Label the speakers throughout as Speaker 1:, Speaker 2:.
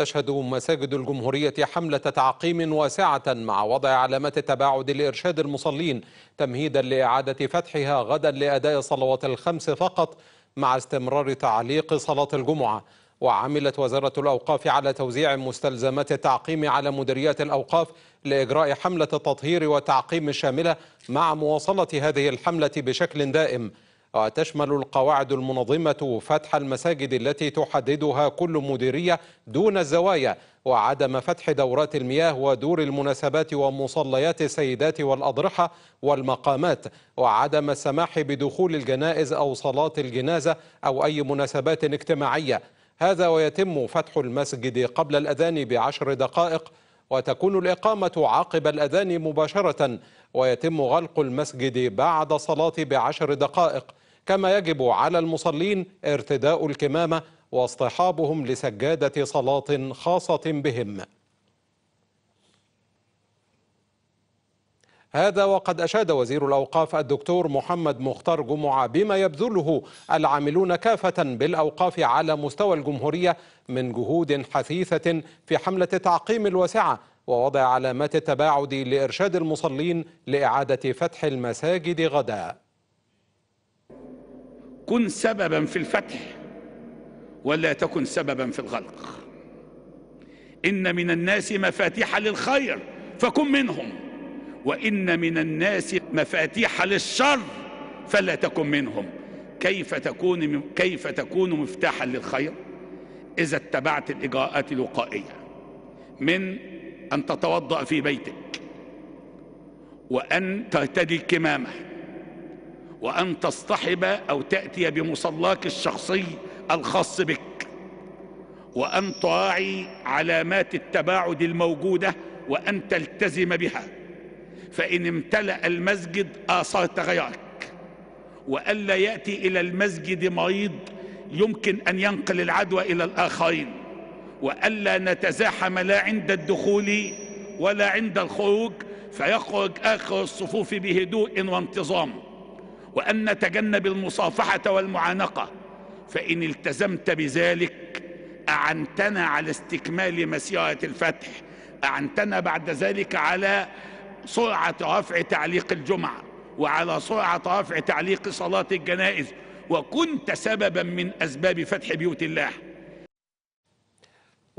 Speaker 1: تشهد مساجد الجمهورية حملة تعقيم واسعة مع وضع علامات التباعد لإرشاد المصلين تمهيدا لإعادة فتحها غدا لأداء صلوات الخمس فقط مع استمرار تعليق صلاة الجمعة وعملت وزارة الأوقاف على توزيع مستلزمات التعقيم على مديريات الأوقاف لإجراء حملة التطهير والتعقيم الشاملة مع مواصلة هذه الحملة بشكل دائم وتشمل القواعد المنظمة فتح المساجد التي تحددها كل مديرية دون الزوايا وعدم فتح دورات المياه ودور المناسبات ومصليات السيدات والأضرحة والمقامات وعدم السماح بدخول الجنائز أو صلاة الجنازة أو أي مناسبات اجتماعية هذا ويتم فتح المسجد قبل الأذان بعشر دقائق وتكون الإقامة عقب الأذان مباشرة ويتم غلق المسجد بعد الصلاة بعشر دقائق كما يجب على المصلين ارتداء الكمامة واصطحابهم لسجادة صلاة خاصة بهم هذا وقد أشاد وزير الأوقاف الدكتور محمد مختار جمعة بما يبذله العاملون كافة بالأوقاف على مستوى الجمهورية من جهود حثيثة في حملة التعقيم الواسعة ووضع علامات التباعد لإرشاد المصلين لإعادة فتح المساجد غداً
Speaker 2: كن سببا في الفتح ولا تكن سببا في الغلق إن من الناس مفاتيح للخير فكن منهم وإن من الناس مفاتيح للشر فلا تكن منهم كيف تكون, كيف تكون مفتاحا للخير إذا اتبعت الإجراءات الوقائية من أن تتوضأ في بيتك وأن ترتدي الكمامة وأن تصطحب أو تأتي بمصلاك الشخصي الخاص بك وأن تراعي علامات التباعد الموجودة وأن تلتزم بها فإن امتلأ المسجد آثرت غيرك وألا يأتي إلى المسجد مريض يمكن أن ينقل العدوى إلى الآخرين وألا نتزاحم لا عند الدخول ولا عند الخروج فيخرج آخر الصفوف بهدوء وانتظام وأن نتجنب المصافحة والمعانقة فإن التزمت بذلك أعنتنا على استكمال مسيرة الفتح أعنتنا بعد ذلك على سرعة رفع تعليق الجمعة وعلى سرعة رفع تعليق صلاة الجنائز وكنت سببا من أسباب فتح بيوت الله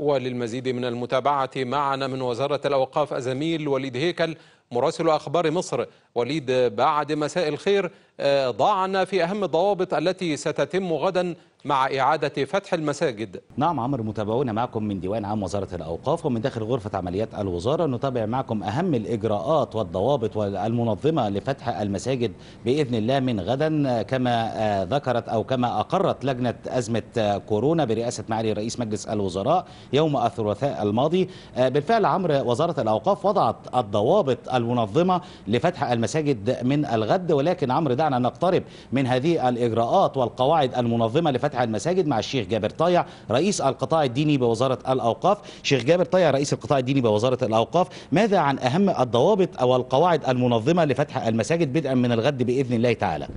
Speaker 1: وللمزيد من المتابعة معنا من وزارة الأوقاف الزميل وليد هيكل مراسل أخبار مصر وليد بعد مساء الخير آه، ضعنا في أهم الضوابط التي ستتم غدا مع إعادة فتح المساجد
Speaker 3: نعم عمرو متابعونا معكم من ديوان عام وزارة الأوقاف ومن داخل غرفة عمليات الوزارة نتابع معكم أهم الإجراءات والضوابط والمنظمة لفتح المساجد بإذن الله من غدا كما آه، ذكرت أو كما أقرت لجنة أزمة آه، كورونا برئاسة معالي رئيس مجلس الوزراء يوم الثلاثاء الماضي آه، بالفعل عمرو وزارة الأوقاف وضعت الضوابط المنظمة لفتح المساجد من الغد ولكن عمرو دعنا نقترب من هذه الإجراءات والقواعد المنظمة لفتح فتح المساجد مع الشيخ جابر طايع رئيس القطاع الديني بوزارة الأوقاف شيخ جابر طايع رئيس القطاع الديني بوزارة الأوقاف ماذا عن أهم الضوابط أو القواعد المنظمة لفتح المساجد بدءا من الغد بإذن الله تعالى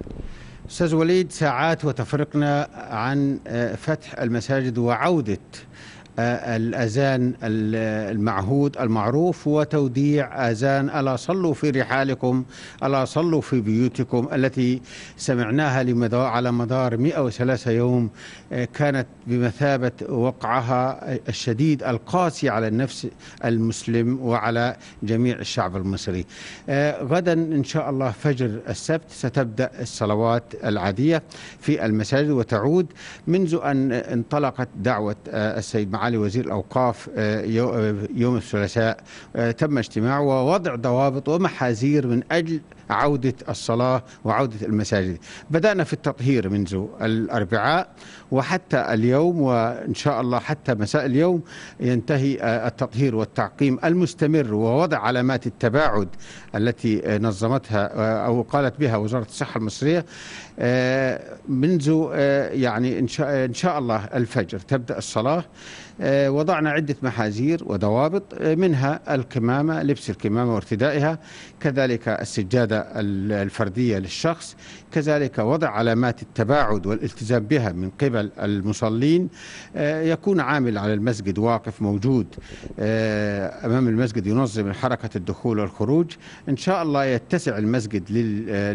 Speaker 3: استاذ وليد ساعات
Speaker 4: وتفرقنا عن آه، فتح المساجد وعوده الأذان المعهود المعروف وتوديع أذان ألا صلوا في رحالكم ألا صلوا في بيوتكم التي سمعناها على مدار 103 يوم آه، كانت بمثابة وقعها الشديد القاسي على النفس المسلم وعلى جميع الشعب المصري آه، غدا إن شاء الله فجر السبت ستبدأ الصلوات العادية في المساجد وتعود منذ أن انطلقت دعوة آه، السيد معالي معالي وزير الأوقاف آه، آه، يوم الثلاثاء آه، تم اجتماع ووضع ضوابط ومحاذير من أجل عودة الصلاة وعودة المساجد بدأنا في التطهير منذ الأربعاء وحتى اليوم وإن شاء الله حتى مساء اليوم ينتهي التطهير والتعقيم المستمر ووضع علامات التباعد التي نظمتها أو قالت بها وزارة الصحة المصرية منذ يعني إن شاء الله الفجر تبدأ الصلاة آه، وضعنا عدة محاذير وضوابط آه، منها الكمامة لبس الكمامة وارتدائها كذلك السجادة الفردية للشخص كذلك وضع علامات التباعد والالتزام بها من قبل المصلين آه، يكون عامل على المسجد واقف موجود أمام المسجد ينظم حركة الدخول والخروج إن شاء الله يتسع المسجد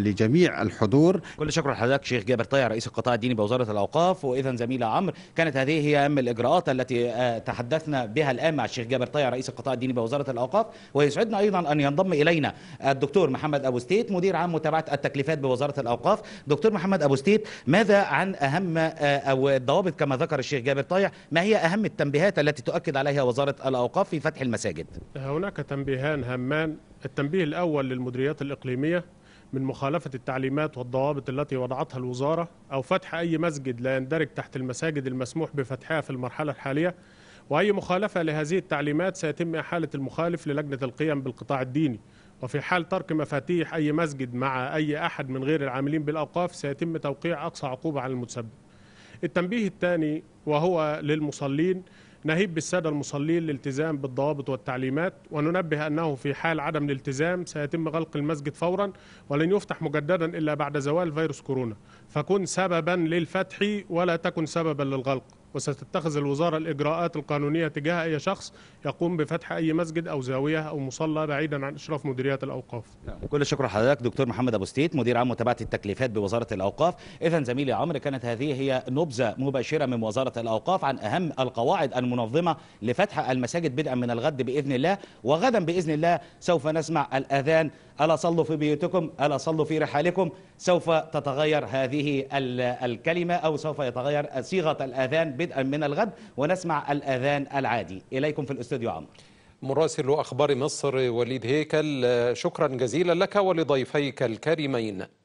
Speaker 4: لجميع الحضور
Speaker 3: كل شكر لحضرتك شيخ جابر طيع رئيس القطاع الديني بوزارة الأوقاف وإذا زميلة عمرو كانت هذه هي أهم الإجراءات التي تحدثنا بها الآن مع الشيخ جابر طيع رئيس القطاع الديني بوزارة الأوقاف ويسعدنا أيضا أن ينضم إلينا الدكتور محمد أبو ستيت مدير عام متابعة التكليفات بوزارة الأوقاف دكتور محمد أبو ستيت ماذا عن أهم آه، أو الضوابط كما ذكر الشيخ جابر طيع ما هي أهم التنبيهات التي تؤكد عليها وزارة الأوقاف في فتح المساجد
Speaker 5: هناك تنبيهان همان التنبيه الأول للمديريات الإقليمية من مخالفة التعليمات والضوابط التي وضعتها الوزارة أو فتح أي مسجد لا يندرج تحت المساجد المسموح بفتحها في المرحلة الحالية وأي مخالفة لهذه التعليمات سيتم إحالة المخالف للجنة القيم بالقطاع الديني وفي حال ترك مفاتيح أي مسجد مع أي أحد من غير العاملين بالأوقاف سيتم توقيع أقصى عقوبة على المتسبب التنبيه الثاني وهو للمصلين نهيب بالسادة المصلين الالتزام بالضوابط والتعليمات وننبه أنه في حال عدم الالتزام سيتم غلق المسجد فورا ولن يفتح مجددا إلا بعد زوال فيروس كورونا فكن سببا للفتح ولا تكن سببا للغلق وستتخذ الوزارة الإجراءات القانونية تجاه أي شخص يقوم بفتح أي مسجد أو زاوية أو مصلى بعيدا عن إشراف مديريات الأوقاف
Speaker 3: نعم. كل الشكر لحضرتك دكتور محمد أبو ستيت مدير عام متابعة التكليفات بوزارة الأوقاف إذا زميلي عمرو كانت هذه هي نبذة مباشرة من وزارة الأوقاف عن أهم القواعد المنظمة لفتح المساجد بدءا من الغد بإذن الله وغدا بإذن الله سوف نسمع الأذان ألا صلوا في بيوتكم ألا صلوا في رحالكم سوف تتغير هذه الكلمة أو سوف يتغير صيغة الأذان بدءا من الغد ونسمع الأذان العادي إليكم في الاستوديو عمرو مراسل أخبار مصر وليد هيكل شكرا جزيلا
Speaker 1: لك ولضيفيك الكريمين